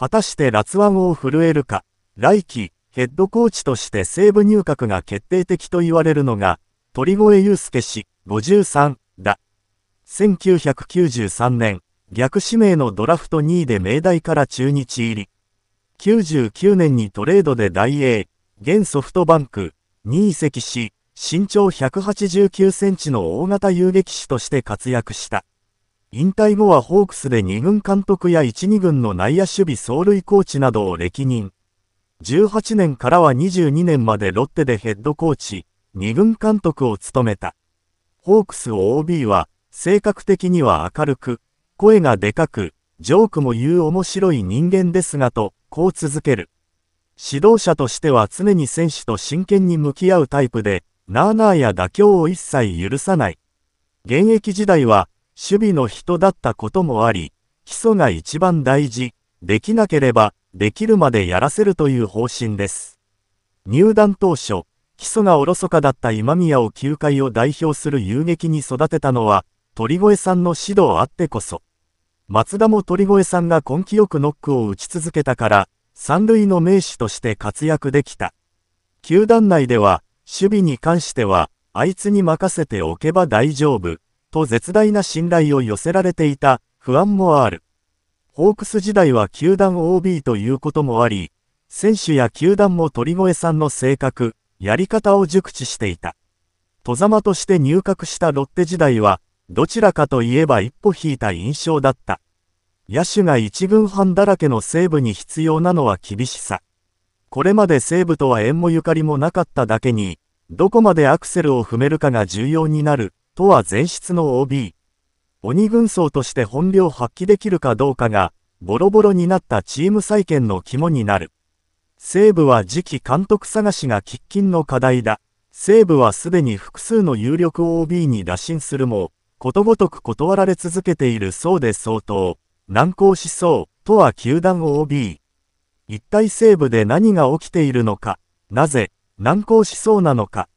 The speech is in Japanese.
果たして辣腕を震えるか、来季、ヘッドコーチとして西部入閣が決定的と言われるのが、鳥越祐介氏、53、だ。1993年、逆指名のドラフト2位で明大から中日入り。99年にトレードで大英、現ソフトバンク、に移籍し、身長189センチの大型遊撃手として活躍した。引退後はホークスで2軍監督や1、2軍の内野守備走塁コーチなどを歴任。18年からは22年までロッテでヘッドコーチ、2軍監督を務めた。ホークス OB は、性格的には明るく、声がでかく、ジョークも言う面白い人間ですがと、こう続ける。指導者としては常に選手と真剣に向き合うタイプで、ナーナーや妥協を一切許さない。現役時代は、守備の人だったこともあり、基礎が一番大事、できなければ、できるまでやらせるという方針です。入団当初、基礎がおろそかだった今宮を球界を代表する遊撃に育てたのは、鳥越さんの指導あってこそ。松田も鳥越さんが根気よくノックを打ち続けたから、三塁の名手として活躍できた。球団内では、守備に関しては、あいつに任せておけば大丈夫。と絶大な信頼を寄せられていた不安もある。ホークス時代は球団 OB ということもあり、選手や球団も鳥越さんの性格、やり方を熟知していた。戸ざまとして入閣したロッテ時代は、どちらかといえば一歩引いた印象だった。野手が一軍半だらけの西武に必要なのは厳しさ。これまで西武とは縁もゆかりもなかっただけに、どこまでアクセルを踏めるかが重要になるとは前室の OB。鬼軍曹として本領発揮できるかどうかが、ボロボロになったチーム再建の肝になる。西武は次期監督探しが喫緊の課題だ。西武はすでに複数の有力 OB に打診するも、ことごとく断られ続けているそうで相当、難航しそう、とは球団 OB。一体西武で何が起きているのか、なぜ、難航しそうなのか。